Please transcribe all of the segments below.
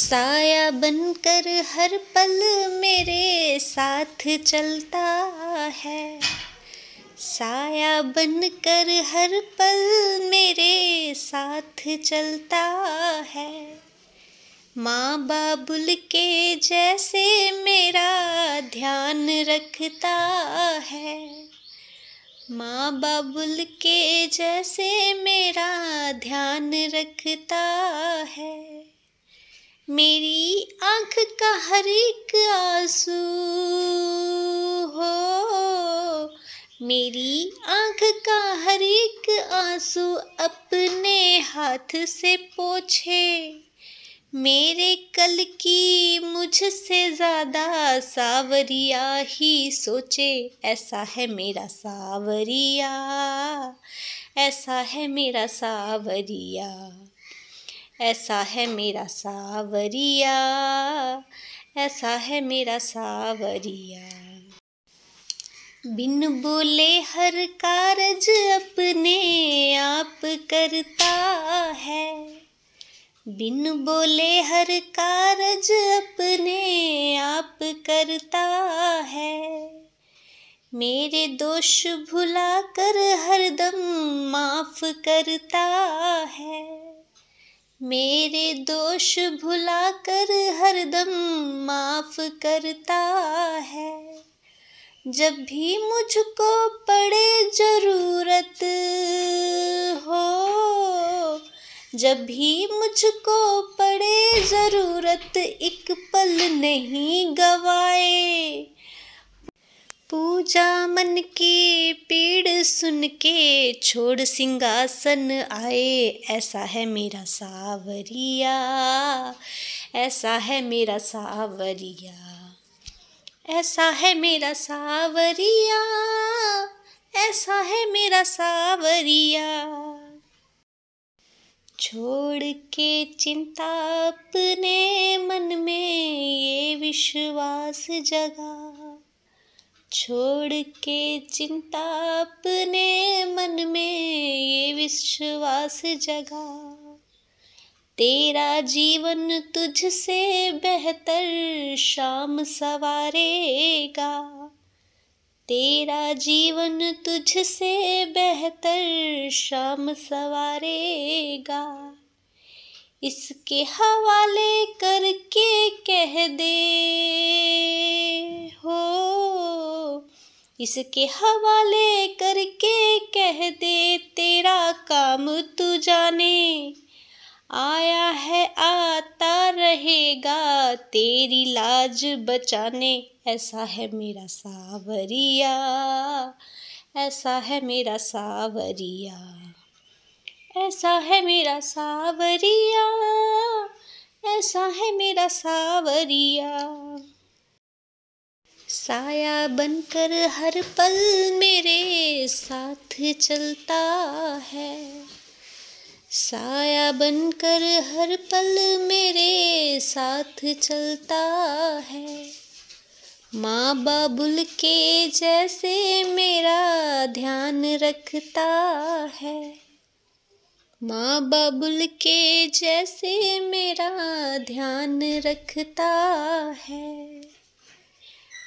साया बनकर हर पल मेरे साथ चलता है साया बनकर हर पल मेरे साथ चलता है माँ बाबुल के जैसे मेरा ध्यान रखता है माँ बाबुल के जैसे मेरा ध्यान रखता है मेरी आंख का हर एक आंसू हो मेरी आंख का हर एक आंसू अपने हाथ से पोछे मेरे कल की मुझसे ज़्यादा सावरिया ही सोचे ऐसा है मेरा सावरिया ऐसा है मेरा सावरिया ऐसा है मेरा सावरिया ऐसा है मेरा सावरिया बिन बोले हर कारज अपने आप करता है बिन बोले हर कारज अपने आप करता है मेरे दोष भुला कर हरदम माफ़ करता है मेरे दोष भुला कर हरदम माफ करता है जब भी मुझको पड़े ज़रूरत हो जब भी मुझको पड़े ज़रूरत एक पल नहीं गवाए पूजा मन की सुन के छोड़ सिंहासन आए ऐसा है मेरा सावरिया ऐसा है मेरा सावरिया ऐसा है मेरा सावरिया ऐसा है मेरा सावरिया छोड़ के चिंता अपने मन में ये विश्वास जगा छोड़ के चिंता अपने मन में ये विश्वास जगा तेरा जीवन तुझसे बेहतर शाम सवारेगा तेरा जीवन तुझसे बेहतर शाम सवारेगा इसके हवाले करके कह दे किसके हवाले करके कह दे तेरा काम तू जाने आया है आता रहेगा तेरी लाज बचाने ऐसा है मेरा सावरिया ऐसा है मेरा सावरिया ऐसा है मेरा सावरिया ऐसा है मेरा सावरिया साया बनकर हर पल मेरे साथ चलता है साया बनकर हर पल मेरे साथ चलता है माँ बाबुल के जैसे मेरा ध्यान रखता है माँ बाबुल के जैसे मेरा ध्यान रखता है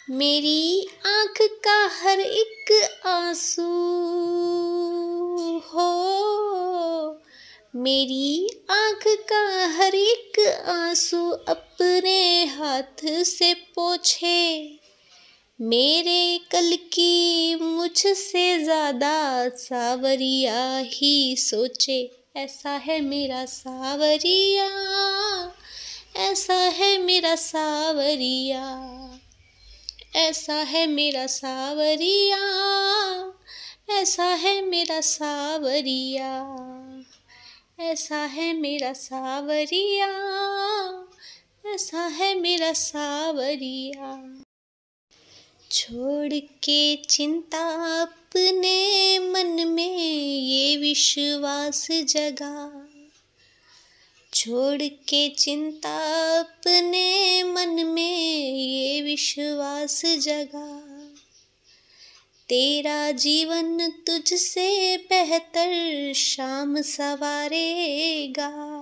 मेरी आंख का हर एक आंसू हो मेरी आंख का हर एक आंसू अपने हाथ से पोछे मेरे कल की मुझसे ज़्यादा सावरिया ही सोचे ऐसा है मेरा सावरिया ऐसा है मेरा सावरिया ऐसा है मेरा सावरिया ऐसा है मेरा सावरिया ऐसा है मेरा सावरिया ऐसा है मेरा सावरिया छोड़ के चिंता अपने मन में ये विश्वास जगा छोड़ के चिंता अपने मन में ये विश्वास जगा तेरा जीवन तुझसे बेहतर शाम सवारेगा